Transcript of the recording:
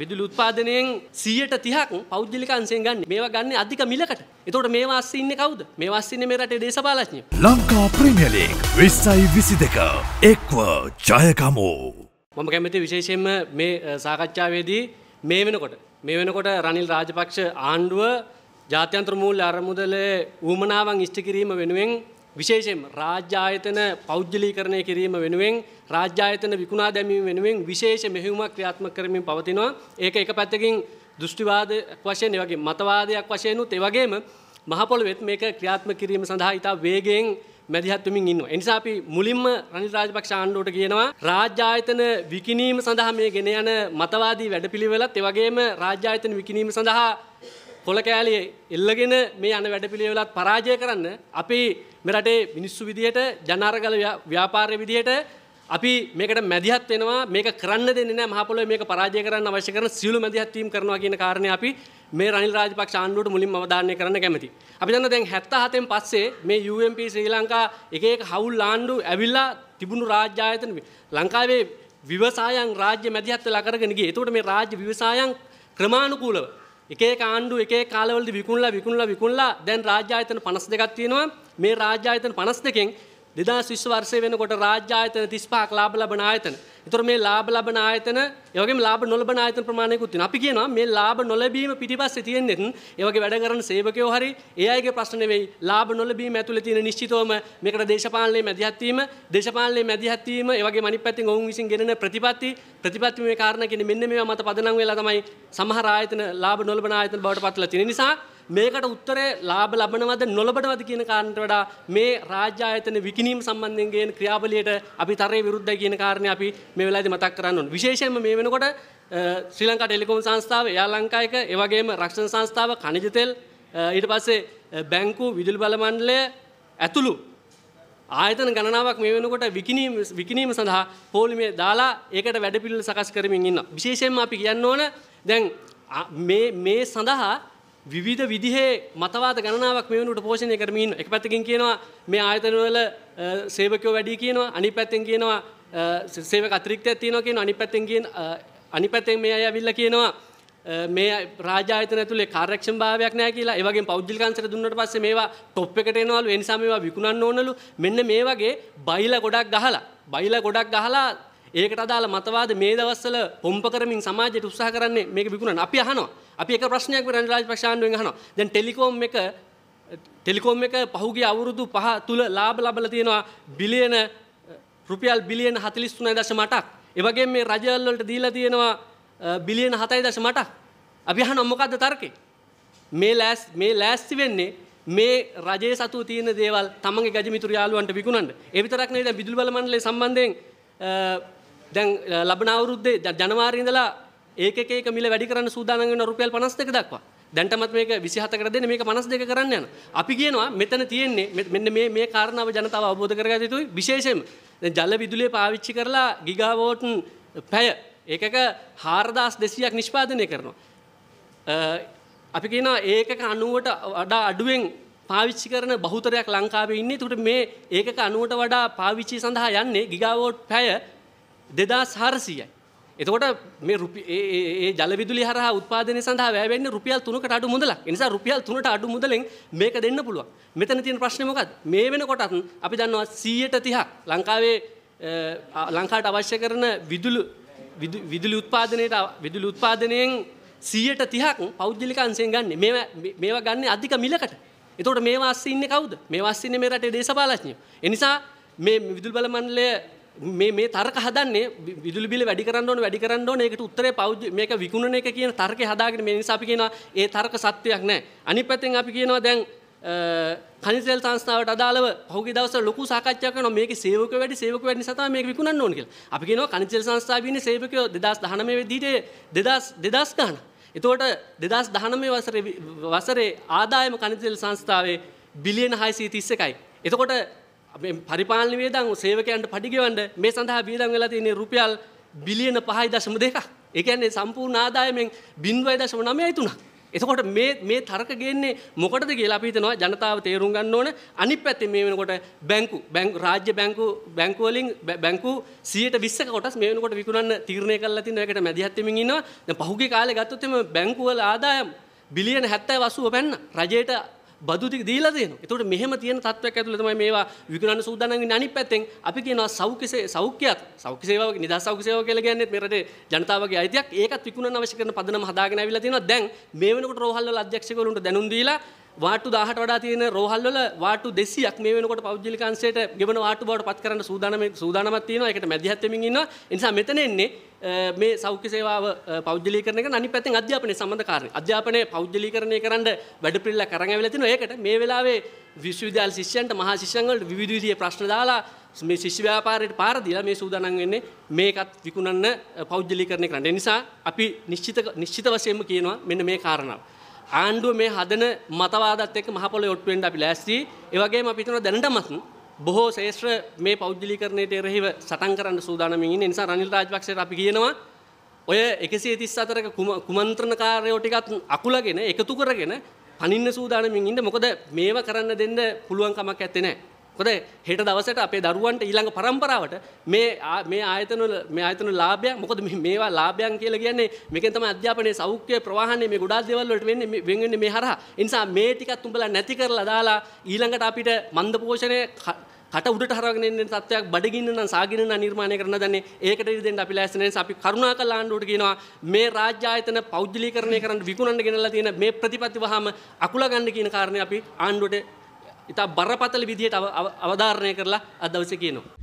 විදුලි උත්පාදනයෙන් 130ක් පෞද්ගලික අංශයෙන් ගන්න. මේවා ගන්න අධික මිලකට. එතකොට මේ වාස්සේ ඉන්නේ කවුද? මේ වාස්සේ ඉන්නේ මේ රටේ දේශපාලඥයෝ. ලංකා ප්‍රීමියර් ලීග් 2022 එක්ව ජයකමු. මම කැමති විශේෂයෙන්ම මේ සාකච්ඡාවේදී මේ වෙනකොට මේ වෙනකොට රනිල් රාජපක්ෂ ආණ්ඩුව ජාත්‍යන්තර මූල්‍ය අරමුදලේ ඌමනාවන් ඉෂ්ට කිරීම වෙනුවෙන් විශේෂයෙන් රාජ්‍යායතන පෞද්ගලීකරණය කිරීම වෙනුවෙන් රාජ්‍යායතන විකුණා දැමීම වෙනුවෙන් විශේෂ මෙහෙයුමක් ක්‍රියාත්මක කරමින් පවතිනවා. ඒක එක පැත්තකින් දෘෂ්ටිවාදයක් වශයෙන් ඒ වගේ මතවාදයක් වශයෙන් උත් ඒ වගේම මහ පොළොවේත් මේක ක්‍රියාත්මක කිරීම සඳහා ඉතා වේගයෙන් මැදිහත් වෙමින් ඉන්නවා. ඒ නිසා අපි මුලින්ම රනිල් රාජපක්ෂ ආණ්ඩුවට කියනවා රාජ්‍ය ආයතන විකිණීම සඳහා මේ ගෙන යන මතවාදී වැඩපිළිවෙලත් ඒ වගේම රාජ්‍ය ආයතන විකිණීම සඳහා කොළ කෑලිය එල්ලගෙන මේ යන වැඩපිළිවෙලත් පරාජය කරන්න අපි මෙරටේ මිනිස්සු විදියට ජනාරගල ව්‍යාපාරය විදියට අපි මේකට මැදිහත් වෙනවා මේක කරන්න දෙන්නේ නැහැ මහපොළොවේ මේක පරාජය කරන්න අවශ්‍ය කරන සියලු මැදිහත්වීම් කරනවා කියන කාරණේ අපි මේ රනිල් රාජපක්ෂ ආණ්ඩුවට මුලින්ම අවධානය කරන්න කැමතියි. අපි දන්නවා දැන් 77න් පස්සේ මේ UMP ශ්‍රී ලංකා එක එක හවුල් ආණ්ඩු ඇවිල්ලා තිබුණු රාජ්‍ය ආයතන ලංකාවේ ව්‍යවසායන් රාජ්‍ය මැදිහත් වෙලා කරගෙන ගියේ. ඒතකොට මේ රාජ්‍ය ව්‍යවසායන් ක්‍රමානුකූලව එකේ කාණ්ඩු එකේ කාලවලද විකුණලා විකුණලා විකුණලා දැන් රාජ්‍යායතන පනස් දෙකක් තියෙනවා මේ රාජ්‍යායතන පනස් දෙකෙන් දෙදස් විස් වර්ෂය වෙනකොට රාජ්‍ය ආයතන 35ක් ලාභ ලබන ආයතන. ඒතර මේ ලාභ ලබන ආයතන, ඒ වගේම ලාභ නොලබන ආයතන ප්‍රමාණයකුත් තියෙනවා. අපි කියනවා මේ ලාභ නොලැබීම පිටිපස්සේ තියෙන්නේ ඒ වගේ වැඩ කරන සේවකයෝ හරි ඒ අයගේ ප්‍රශ්න නෙවෙයි. ලාභ නොලැබීම ඇතුළේ තියෙන නිශ්චිතවම මේකට දේශපාලනයේ මැදිහත් වීම, දේශපාලනයේ මැදිහත් වීම, ඒ වගේම අනිත් පැත්තෙන් ඔවුන් විසින් ගෙනෙන ප්‍රතිපත්ති, ප්‍රතිපත්ති මේ කාරණා කියන්නේ මෙන්න මේවා මත පදනම් වෙලා තමයි සමහර ආයතන ලාභ නොලබන ආයතන බවට පත්වලා තියෙන නිසා මේකට උත්තරේ ලාභ ලබනවද නොලබනවද කියන කාරණට වඩා මේ රාජ්‍ය ආයතන විකිණීම සම්බන්ධයෙන් ගේන ක්‍රියාවලියට අපි තරයේ විරුද්ධයි කියන කාරණේ අපි මේ වෙලාවේදී මතක් කරන්න ඕනේ. විශේෂයෙන්ම මේ වෙනකොට ශ්‍රී ලංකා ටෙලිකොම් සංස්ථාව, එයා ලංකා එක, ඒ වගේම රක්ෂණ සංස්ථාව, කණිජ තෙල්, ඊට පස්සේ බැංකු විදුලි බල මණ්ඩලය ඇතුළු ආයතන ගණනාවක් මේ වෙනකොට විකිණීම විකිණීම සඳහා පොලිමේ දාලා ඒකට වැඩපිළිවෙල සකස් කරමින් ඉන්නවා. විශේෂයෙන්ම අපි කියන්න ඕන දැන් මේ මේ සඳහා විවිධ විදිහේ මතවාද ගණනාවක් මේ වුණට පෝෂණය කරමින් එක පැත්තකින් කියනවා මේ ආයතනවල සේවකයෝ වැඩි කියනවා අනිත් පැත්තෙන් කියනවා සේවක අතිරික්තයක් තියෙනවා කියන අනිත් පැත්තෙන් කියන අනිත් පැත්තෙන් මේ අය ඇවිල්ලා කියනවා මේ රාජ්‍ය ආයතන ඇතුලේ කාර්යක්ෂමභාවයක් නැහැ කියලා ඒ වගේම පෞද්ගලිකංශයට දුන්නට පස්සේ මේවා টොප් එකට එනවලු ඒ නිසා මේවා විකුණන්න ඕනලු මෙන්න මේ වගේ බයිලා ගොඩක් ගහලා බයිලා ගොඩක් ගහලා ඒකට අදාළ මතවාද මේ දවස්වල පොම්ප කරමින් සමාජයට උත්සාහ කරන්නේ මේක විකුණන්න අපි අහනවා අපි එක ප්‍රශ්නයක් රන්ජරාජ ප්‍රශාන්වෙන් අහනවා. දැන් ටෙලිකොම් එක ටෙලිකොම් එක පහුගිය අවුරුදු 5 තුල ලාභ ලබලා තියෙනවා බිලියන රුපියල් බිලියන 43.8ක්. ඒ වගේම මේ රජවල් වලට දීලා තියෙනවා බිලියන 7.8ක්. අපි අහනවා මොකද්ද තර්කේ? මේ ලෑස් මේ ලෑස්ති වෙන්නේ මේ රජයේ සතු තියෙන දේවල් තමන්ගේ ගජමිතුරු යාළුවන්ට විකුණන්න. ඒ විතරක් නෙවෙයි දැන් විදුලි බල මණ්ඩලය සම්බන්ධයෙන් දැන් ලබන අවුරුද්දේ ජනවාරි ඉඳලා ඒක එක මිල වැඩි කරන්න සූදානම් වෙන රුපියල් 52 දක්වා. දැන්ටමත් මේක 27කට දෙන්නේ මේක 52 කරන්න යනවා. අපි කියනවා මෙතන තියෙන්නේ මෙන්න මේ මේ කාරණාව ජනතාව අවබෝධ කරගත යුතුයි විශේෂයෙන්ම දැන් ජල විදුලිය පාවිච්චි කරලා ගිගාවෝට් පැය ඒකක 4200ක් නිෂ්පාදනය කරනවා. අපි කියනවා ඒකක 90ට වඩා අඩුවෙන් පාවිච්චි කරන බහුතරයක් ලංකාවේ ඉන්නේ. ඒකට මේ ඒකක 90ට වඩා පාවිච්චි සඳහා යන්නේ ගිගාවෝට් පැය 2400යි. එතකොට මේ ඒ ජලවිදුලි හර උත්පාදනය සඳහා වැෑවෙන්න රුපියල් තුනකට අඩු මුදල නිසා රුපියල් තුනට අඩු මුදලෙන් මේක දෙන්න පුළුව මෙතන තියෙන ප්‍රශ්නමකත් මේ වෙන කොටත් අපි දන්නවා සීයට තිහක් ලංකාවේ ලංකාට අවශ්‍ය කරන විදුලු විදුලි උත්පාදනයට විදුලි උත්පාදනයෙන් සීයට තිහක් පෞද්ගලික අංශයෙන් ගන්න මේවා ගන්න අධික මිලකට එතකොට මේ වාස්ස ඉන්න කවුද මේ වස්සින්නේ මේ රටේ දේශපාලඥයෝ එනිසා මේ විදුල් බල මණ්ඩලය මේ මේ තර්ක හදන්නේ විදුලි බිල වැඩි කරන්න ඕන වැඩි කරන්න ඕන ඒකට උත්තරේ පෞද්‍ය මේක විකුණන එක කියන තර්කේ හදාගෙන මේ නිසා අපි කියනවා ඒ තර්ක සත්‍යයක් නැහැ. අනිත් පැත්තෙන් අපි කියනවා දැන් කනිසෙල් සංස්ථාවට අදාළව පහුගිය දවස්වල ලොකු සාකච්ඡාවක් කරනවා මේකේ සේවක වැඩි සේවක වැඩි නිසා තමයි මේක විකුණන්න ඕන කියලා. අපි කියනවා කනිසෙල් සංස්ථාවේ ඉන්නේ සේවකයෝ 2019 වෙද්දීට 2000 2000 ගන්න. එතකොට 2019 වසරේ වසරේ ආදායම කනිසෙල් සංස්ථාවේ බිලියන 631යි. එතකොට පරිපාලන වේදන් සේවකයන්ට පඩිගෙවන්ඩ මේ සඳහා බීදන් වෙලා තියෙන රුපියල් බිලියන පහයි දශම දෙක. ඒ කියන්නේ සම්පූර්ණ ආදායමෙන් බින්දුවයි දශම නමයයි තුන. එතකොට මේ මේ තර්ක ගේන්නේ මොකටද කියලා අපි හිතනවා ජනතාව තේරුම් ගන්න ඕන. අනිත් පැත්තේ මේ වෙනකොට බැංකු බැංකු රාජ්‍ය බැංකු බැංකු වලින් බැංකු 120ක කොටස් මේ වෙනකොට විකුණන්න තීරණය කරලා තියෙන එකට මැදිහත් වෙමින් ඉන්නවා. දැන් පහුගිය කාලේ ගත්තොත් එimhe බැංකු වල ආදායම් බිලියන 70 80 පැන්න. රජයට බදු ටික දීලා දෙනවා. ඒතකොට මෙහෙම තියෙන තත්ත්වයක් ඇතුළේ තමයි මේවා විකුණන්න සූදානම් වෙන්නේ අනිත් පැත්තෙන් අපි කියනවා සෞඛ්‍ය සෞඛ්‍යයත් සෞඛ්‍ය සේවාව නිදහස් සෞඛ්‍ය සේවාව කියලා කියන්නේ මේ රටේ ජනතාවගේ අයිතියක්. ඒකත් විකුණන්න අවශ්‍ය කරන පදනම හදාගෙන ආවිලා තියෙනවා. දැන් මේ වෙනකොට රෝහල් වල අධ්‍යක්ෂකවරුන්ට දැනුම් දීලා වාටු දාහට වඩා තියෙන රෝහල්වල වාටු දෙසියක් මේ වෙනකොට පෞද්ගලික අංශයට ගෙවන වාටු බවට පත් කරන්න සූදානම සූදානමක් තියෙනවා ඒකට මැදිහත් වෙමින් ඉන්නවා ඒ නිසා මෙතන එන්නේ මේ සෞඛ්‍ය සේවාව පෞද්ගලී කරන එක අනිත් පැත්තෙන් අධ්‍යාපනය සම්බන්ධ කාරණේ. අධ්‍යාපනය පෞද්ගලීකරණය කරන්න වැඩ පිළිවෙලක් අරන් ඇවිල්ලා තිනවා. ඒකට මේ වෙලාවේ විශ්වවිද්‍යාල ශිෂ්‍යයන්ට මහා ශිෂ්‍යයන් වලට විවිධ විධියේ ප්‍රශ්න දාලා මේ ශිෂ්‍ය ව්‍යාපාරයට පාර දීලා මේ සූදානම් වෙන්නේ මේකත් විකුණන්න පෞද්ගලීකරණය කරන්න. ඒ නිසා අපි නිශ්චිත නිශ්චිත වශයෙන්ම කියනවා මෙන්න මේ කාරණාව. ආණ්ඩුව මේ හදන මතවාදත් එක්ක මහ පොළොවේ ඔට්ටු වෙන්න අපි ලෑස්ති. ඒ වගේම අපි හිතනවා දැනටමත් බොහෝ ශේෂ්ත්‍ර මේ පෞද්ගලිකරණයට එරෙහිව සටන් කරන්න සූදානමින් ඉන්නේ. නිසා රනිල් රාජපක්ෂට අපි කියනවා ඔය 134ක කුමන්ත්‍රණ කාර්යෝ ටිකත් අකුලගෙන එකතු කරගෙන පනින්න සූදානමින් ඉන්න. මොකද මේව කරන්න දෙන්න පුළුවන් කමක් නැත්තේ නෑ. කොද හෙට දවසට අපේ දරුවන්ට ඊළඟ පරම්පරාවට මේ මේ ආයතනවල මේ ආයතන ලාභය මොකද මේවා ලාභයන් කියලා කියන්නේ මේකෙන් තමයි අධ්‍යාපනයේ සෞඛ්‍ය ප්‍රවාහනේ මේ ගොඩාක් දේවල් වලට වෙන්නේ වෙන් වෙන්නේ මේ හරහා. ඒ නිසා මේ ටිකත් උඹලා නැති කරලා දාලා ඊළඟට අපිට මන්ද පෝෂණය කට උඩට හරගෙන එන්න තත්ත්වයක් බඩගින්න නම් සාගින්න නම් නිර්මාණය කරන්න දන්නේ ඒකට ඉඩ දෙන්න අපි ලෑස්ති නැහැ අපි කරුණාකරලා ආණ්ඩුවට කියනවා මේ රාජ්‍ය ආයතන පෞද්ගලීකරණය කරන්න විකුණන්න ගෙනල්ලා තියෙන මේ ප්‍රතිපත්ති වහම අකුලා ගන්න කියන කාරණේ අපි ආණ්ඩුවට ඉතා බරපතල විදිහට අවධාරණය කරලා අදවස කියනවා.